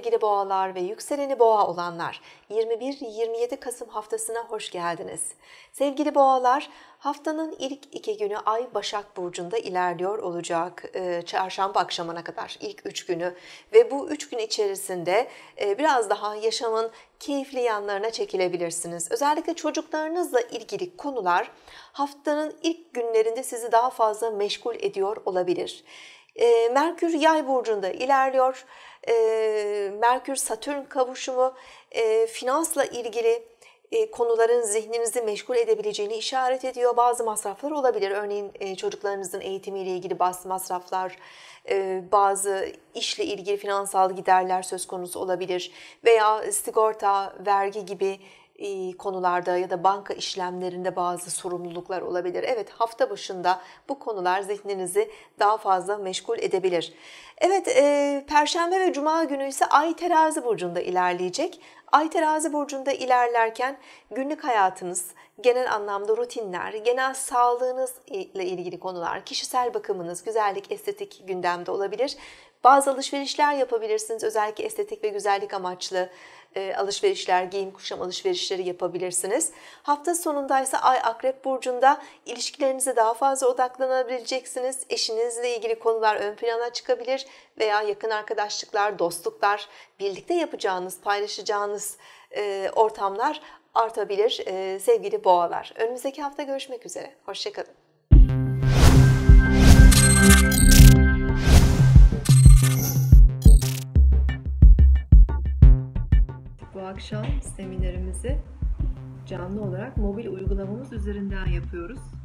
sevgili boğalar ve yükseleni boğa olanlar 21-27 Kasım haftasına hoş geldiniz. Sevgili boğalar haftanın ilk iki günü Ay Başak Burcu'nda ilerliyor olacak e, çarşamba akşamına kadar ilk üç günü ve bu üç gün içerisinde e, biraz daha yaşamın keyifli yanlarına çekilebilirsiniz. Özellikle çocuklarınızla ilgili konular haftanın ilk günlerinde sizi daha fazla meşgul ediyor olabilir. Ee, Merkür yay burcunda ilerliyor. Ee, Merkür Satürn kavuşumu e, finansla ilgili e, konuların zihninizi meşgul edebileceğini işaret ediyor. Bazı masraflar olabilir. Örneğin e, çocuklarınızın eğitimiyle ilgili bazı masraflar, bazı işle ilgili finansal giderler söz konusu olabilir veya sigorta, vergi gibi konularda ya da banka işlemlerinde bazı sorumluluklar olabilir. Evet hafta başında bu konular zihninizi daha fazla meşgul edebilir. Evet e, perşembe ve cuma günü ise ay terazi burcunda ilerleyecek. Ay terazi burcunda ilerlerken günlük hayatınız, genel anlamda rutinler, genel sağlığınızla ilgili konular, kişisel bakımınız, güzellik, estetik gündemde olabilir. Bazı alışverişler yapabilirsiniz. Özellikle estetik ve güzellik amaçlı e, alışverişler, giyim kuşam alışverişleri yapabilirsiniz. Hafta sonunda ise Ay Akrep Burcu'nda ilişkilerinize daha fazla odaklanabileceksiniz. Eşinizle ilgili konular ön plana çıkabilir veya yakın arkadaşlıklar, dostluklar, birlikte yapacağınız, paylaşacağınız yaşayacağımız e, ortamlar artabilir e, sevgili boğalar. Önümüzdeki hafta görüşmek üzere. Hoşçakalın. Bu akşam seminerimizi canlı olarak mobil uygulamamız üzerinden yapıyoruz.